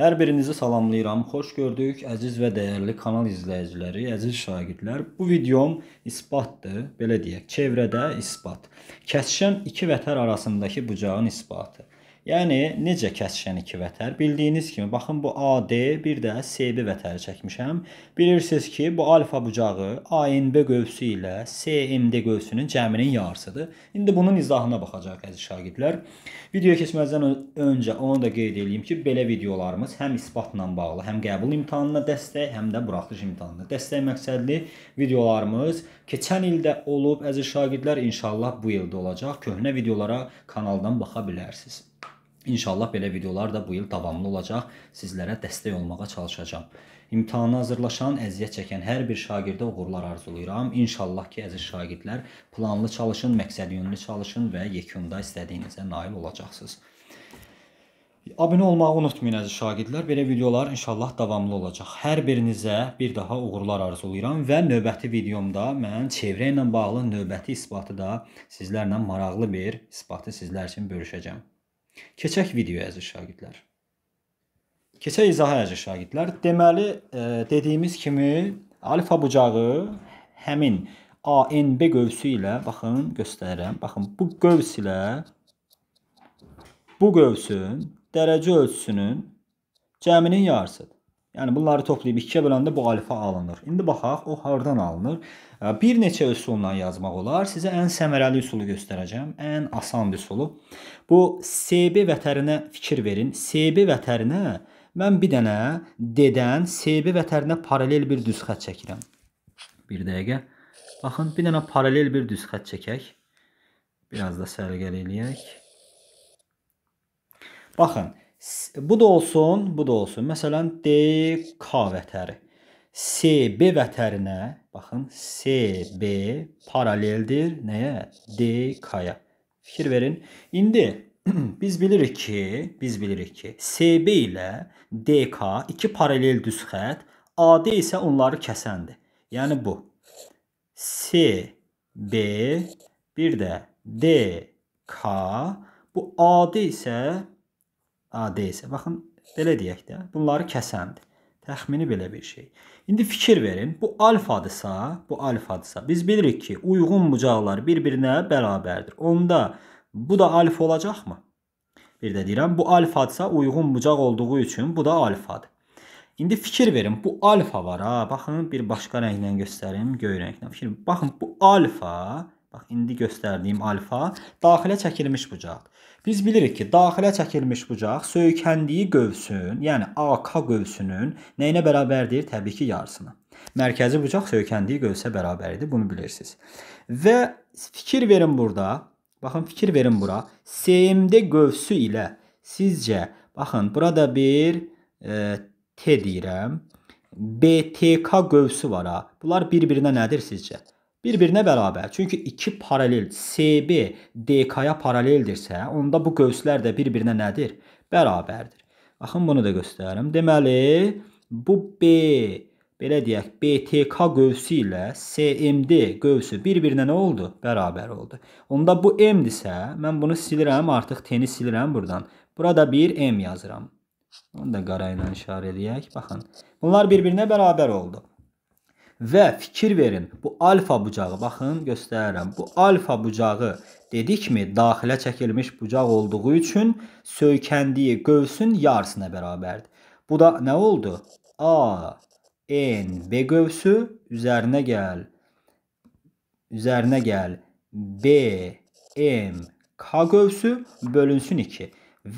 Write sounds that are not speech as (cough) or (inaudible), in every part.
Hər birinizi salamlayıram. Xoş gördük, əziz və dəyərli kanal izləyiciləri, əziz şagirdlər. Bu videom isbatdır, belə deyək, çevrədə isbat. Kəsişən iki vətər arasındakı bucağın isbatı. Yəni necə kəsişən iki vətər? Bildiyiniz kimi baxın bu AD, bir də SB vətəri çəkmişəm. Bilirsiniz ki, bu alfa bucağı ANB qövsü ilə SMD qövsünün cəminin yarısıdır. İndi bunun izahına baxacağıq əziz şagirdlər. Videoya keçməzdən öncə onu da qeyd edeyim ki, belə videolarımız həm isbatla bağlı, həm qəbul imtahanına dəstək, həm də buraxılış imtahanına dəstək məqsədli videolarımız keçən ildə olub əziz şagirdlər, inşallah bu ildə olacaq. Köhnə videolara kanaldan baxa bilərsiniz. İnşallah belə videolar da bu il davamlı olacaq. Sizlərə dəstək olmağa çalışacağam. İmtahana hazırlaşan, əziyyət çəkən hər bir şagirdə uğurlar arzulayıram. İnşallah ki, əziz şagirdlər, planlı çalışın, məqsədyönlü çalışın və yekunda istədiyinizə nail olacaqsınız. Abunə olmağı unutmayın əziz şagirdlər. Belə videolar inşallah davamlı olacaq. Hər birinizə bir daha uğurlar arzulayıram və növbəti videomda mən çevrə ilə bağlı növbəti isbatı da sizlərlə maraqlı bir isbatı sizlər üçün bölüşəcəm. Keçək videoya əziz şagirdlər. Keçək izaha əziz şagirdlər. Deməli, e, dediyimiz kimi alfa bucağı həmin ANB qövsü ilə baxın göstərirəm. Baxın bu qövs ilə bu qövsün dərəcə ölçüsünün cəminin yarısıdır. Yəni bunları toplayıb ikiyə böləndə bu alfa alınır. İndi baxaq o hardan alınır? Bir neçə üsulla yazmaq olar. Sizə ən səmərəli üsulu göstərəcəm. Ən asan üsulu. Bu SB vətərinə fikir verin. SB vətərinə mən bir dənə D-dən SB vətərinə paralel bir düz xətt çəkirəm. Bir dəqiqə. Baxın, bir dənə paralel bir düz xətt çəkək. Biraz da səliqəli eləyək. Baxın, Bu da olsun, bu da olsun. Məsələn, DK vətəri. CB vətərinə, baxın, CB paraleldir nəyə? DK-ya. Fikir verin. İndi (clears throat) biz bilirik ki, biz bilirik ki, CB ilə DK iki paralel düz xətt, AD isə onları kəsəndir. Yəni bu. CB bir də DK bu AD isə AD isə baxın belə deyək də, bunları kəsəndir. Təxmini belə bir şey. İndi fikir verin. Bu alfadırsa, bu alfadırsa biz bilirik ki, uyğun bucaqlar bir-birinə bərabərdir. Onda bu da alfa olacaqmı? Bir də deyirəm, bu alfadırsa uyğun bucaq olduğu üçün bu da alfadır. İndi fikir verin. Bu alfa var ha. Baxın bir başqa rənglə göstərim, göy rənglə. Fikir verin. Baxın bu alfa Bax, indi göstərdiyim alfa daxilə çəkilmiş bucaq. Biz bilirik ki, daxilə çəkilmiş bucaq söykəndiyi qövsün, yəni AK qövsünün nəyinə bərabərdir? Təbii ki, yarısına. Mərkəzi bucaq söykəndiyi qövsə bərabərdir, bunu bilirsiniz. Və fikir verin burada. Baxın, fikir verin bura. SMD qövsü ilə sizcə baxın, burada bir e, T deyirəm. BTK qövsü var ha. Bunlar bir-birinə nədir sizcə? bir-birinə bərabər. Çünki 2 paralel CB DK-ya paraleldirsə, onda bu qövslər də bir-birinə nədir? Bərabərdir. Baxın bunu da göstərim. Deməli, bu B belə deyək, BTK qövsü ilə CMD qövsü bir-birinə nə oldu? Bərabər oldu. Onda bu M-dirsə, mən bunu silirəm, artıq T-ni silirəm buradan. Burada bir M yazıram. Onu da qara ilə işarə eləyək. Baxın, bunlar bir-birinə bərabər oldu və fikir verin. Bu alfa bucağı baxın göstərirəm. Bu alfa bucağı dedikmi daxilə çəkilmiş bucaq olduğu üçün söykəndiyi qövsün yarısına bərabərdir. Bu da nə oldu? A n b qövsü üzərinə gəl. Üzərinə gəl b m k qövsü bölünsün 2.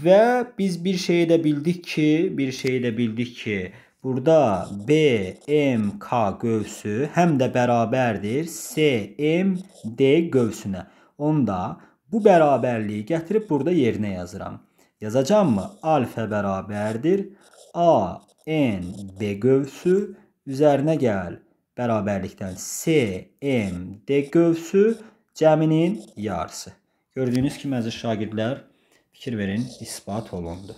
Və biz bir şeyi də bildik ki, bir şeyi də bildik ki, Burada BMK gövsü həm də bərabərdir CMD gövsünə. Onda bu bərabərliyi gətirib burada yerinə yazıram. Yazacağam mı? Alfa bərabərdir A N B gövsü üzərinə gəl. Bərabərlikdən C M D gövsü cəminin yarısı. Gördüyünüz kimi əziz şagirdlər fikir verin, isbat olundu.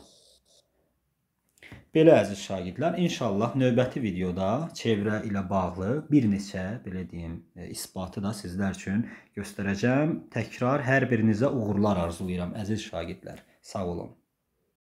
Belə əziz şagirdlər, inşallah növbəti videoda çevrə ilə bağlı bir neçə, belə deyim, e, isbatı da sizlər üçün göstərəcəm. Təkrar hər birinizə uğurlar arzulayıram əziz şagirdlər. Sağ olun.